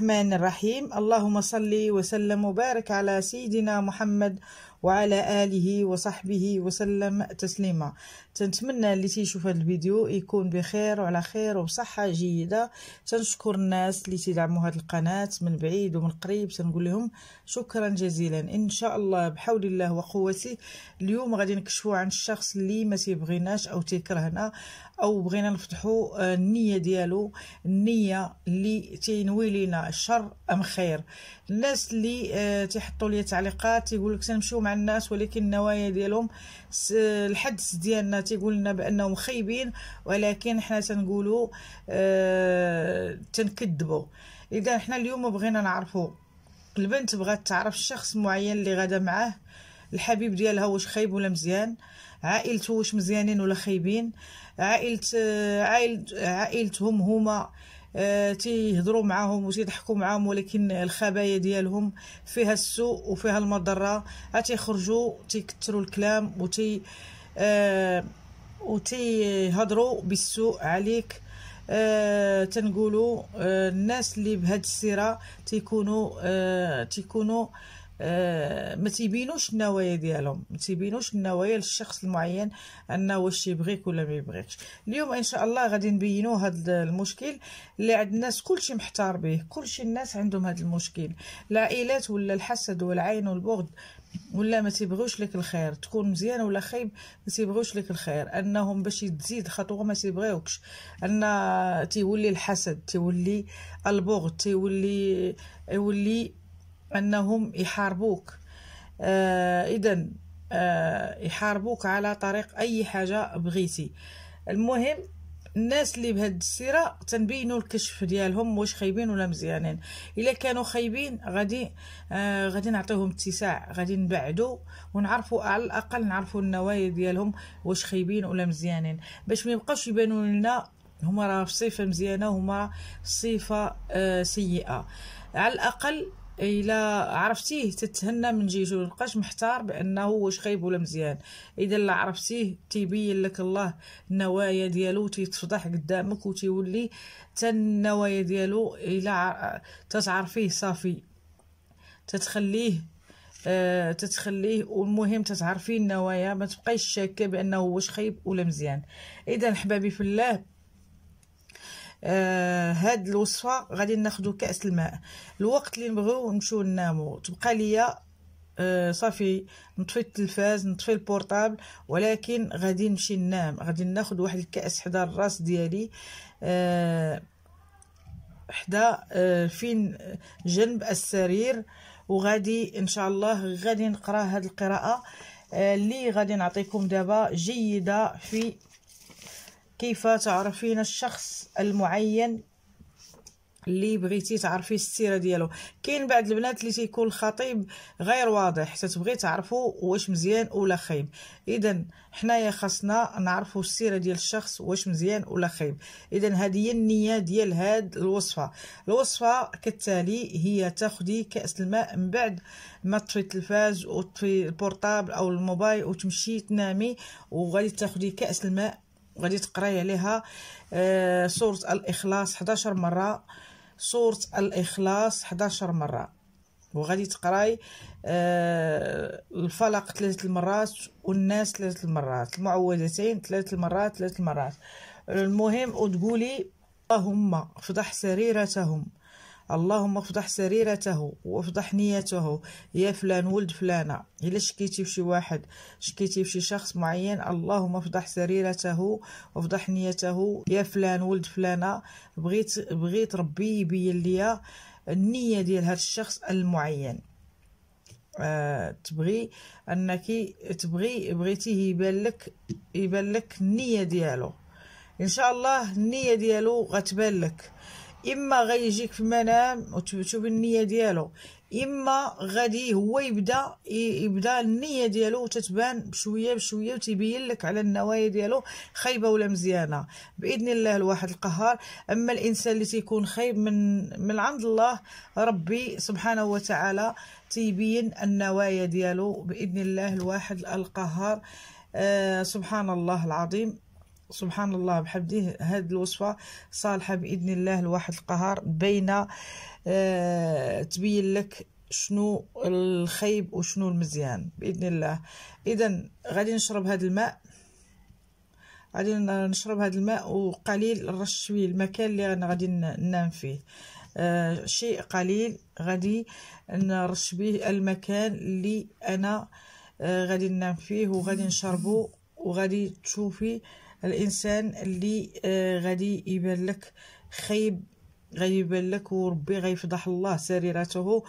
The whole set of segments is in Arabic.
الرحمن الرحيم اللهم صل وسلم وبارك على سيدنا محمد وعلى اله وصحبه وسلم تسليما تنتمنى اللي تيشوف هذا الفيديو يكون بخير وعلى خير وبصحه جيده تنشكر الناس اللي تدعموا هذه القناه من بعيد ومن قريب تنقول لهم شكرا جزيلا ان شاء الله بحول الله وقوته اليوم غادي نكشفوا عن الشخص اللي ما تيبغيناش او تيكرهنا او بغينا نفتحوا آه، النيه ديالو النيه اللي تينوي لينا شر ام خير الناس اللي آه، تيحطوا لي تعليقات يقول لك تنمشيو مع الناس ولكن النوايا ديالهم الحدس ديالنا تيقول لنا بانهم خايبين ولكن حنا تنقولوا آه تنكذبوا اذا حنا اليوم بغينا نعرفوا البنت بغات تعرف الشخص معين اللي غادا معاه الحبيب ديالها واش خايب ولا مزيان عائلته واش مزيانين ولا خايبين عائلة عائلت آه، عائلتهم هما آه، تيهضروا معاهم وتيضحكوا معاهم ولكن الخبايا ديالهم فيها السوء وفيها المضره تيخرجوا تيكثروا الكلام وتي آه وتيهضروا بالسوء عليك آه تنقولوا آه الناس اللي بهاد السيره تيكونوا آه تيكونوا آه آه، ما تيبينوش النوايا ديالهم ما تيبينوش النوايا للشخص المعين انه واش يبغيك ولا ما يبغيكش اليوم ان شاء الله غادي نبينو هذا المشكل اللي عند الناس كلشي محتار به كلشي الناس عندهم هذا المشكل العائلات ولا الحسد والعين والبغض ولا ما تيبغيوش لك الخير تكون مزيان ولا خايب ما تيبغيوش لك الخير انهم باش تزيد خطوه ما تيبغيوكش ان تيولي الحسد تيولي البغض تيولي يولي أنهم يحاربوك آه إذا آه يحاربوك على طريق أي حاجة بغيتي المهم الناس اللي بهاد السيره تنبينوا الكشف ديالهم واش خايبين ولا مزيانين الا كانوا خايبين غادي آه غادي نعطيهم اتساع غادي نبعدوا ونعرفوا على الاقل نعرفوا النوايا ديالهم واش خايبين ولا مزيانين باش ما يبقاوش يبانوا لنا هما راه في صفه مزيانه وهما صفه آه سيئه على الاقل الا عرفتيه تتهنى من جيتو لقاش محتار بانه واش خايب ولا مزيان اذا لا عرفتيه تيبين لك الله النوايا ديالو تيتفضح قدامك وتيولي حتى النوايا ديالو الا تتعرفيه صافي تتخليه آه تتخليه والمهم تتعرفي النوايا ما تبقايش شاكه بانه واش خايب ولا مزيان اذا حبابي في الله آه هاد الوصفه غادي ناخذ كاس الماء الوقت اللي نبغيو نمشيو ننامو تبقى ليا آه صافي نطفي التلفاز نطفي البورطابل ولكن غادي نمشي ننام غادي ناخذ واحد الكاس حدا الراس ديالي آه حدا آه فين جنب السرير وغادي ان شاء الله غادي نقرا هاد القراءه آه، اللي غادي نعطيكم دابا جيده في كيف تعرفين الشخص المعين اللي بغيتي تعرفي السيره ديالو كاين بعض البنات اللي تيكون الخطيب غير واضح حتى تبغي تعرفوا واش مزيان ولا خايب اذا حنايا خاصنا نعرفوا السيره ديال الشخص واش مزيان ولا خايب اذا هذه هي النيه ديال هاد الوصفه الوصفه كالتالي هي تاخدي كاس الماء من بعد ما تطفي التلفاز وتطفي البورطابل او الموبايل وتمشي تنامي وغادي تاخدي كاس الماء وغادي تقراي عليها سوره آه، الاخلاص 11 مره سوره الاخلاص 11 مره وغادي تقراي آه، الفلق ثلاثة المرات والناس ثلاث المرات المعوذتين ثلاث المرات ثلاث المرات المهم وتقولي اللهم افضح سريرتهم اللهم افضح سريرته وافضح نيته يا فلان ولد فلانة إلا شكيتي بشي واحد شكيتي بشي شخص معين اللهم افضح سريرته وافضح نيته يا فلان ولد فلانة بغيت بغيت ربي يبين ليا النية ديال هذا الشخص المعين أه تبغي انك تبغي بغيتيه يبان لك يبان لك النيه ديالو ان شاء الله النيه ديالو غتبان لك اما غيجيك في المنام وتشوف النيه ديالو اما غادي هو يبدا يبدا النيه ديالو تتبان بشويه بشويه وتبين لك على النوايا ديالو خايبه ولا مزيانه باذن الله الواحد القهار اما الانسان اللي تيكون خايب من من عند الله ربي سبحانه وتعالى تيبين النوايا ديالو باذن الله الواحد القهار آه سبحان الله العظيم سبحان الله بحمده هذه الوصفة صالحة بإذن الله الواحد القهار بين آه تبين لك شنو الخيب وشنو المزيان بإذن الله إذا غادي نشرب هذا الماء غادي نشرب هذا الماء وقليل نرش فيه المكان اللي أنا غادي ننام فيه آه شيء قليل غادي نرش به المكان اللي انا آه غادي ننام فيه وغادي نشربه وغادي تشوفي الانسان اللي آه، غادي يبان لك خايب يبان لك وربي غيفضح الله سريرته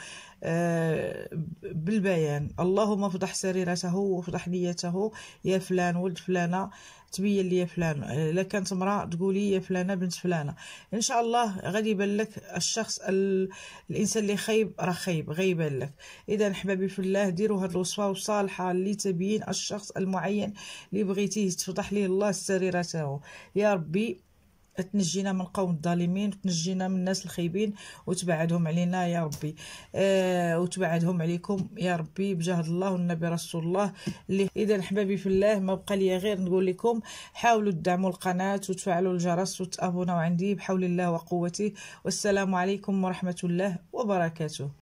آه، بالبيان اللهم فضح سريرته وافضح نيته يا فلان ولد فلانه تبين لي فلان الا آه، كانت امراه تقولي يا فلانه بنت فلانه ان شاء الله غادي يبان لك الشخص ال... الانسان اللي خايب راه خايب غيبان لك اذا حبابي في الله ديروا هذه الوصفه صالحه تبين الشخص المعين اللي بغيتيه تفضح ليه الله السريره تاعو يا ربي تنجينا من القوم الظالمين وتنجينا من الناس الخايبين وتبعدهم علينا يا ربي آه وتبعدهم عليكم يا ربي بجهد الله والنبي رسول الله اللي اذا احبابي في الله ما بقى لي غير نقول لكم حاولوا تدعموا القناه وتفعلوا الجرس وتابوناو عندي بحول الله وقوته والسلام عليكم ورحمه الله وبركاته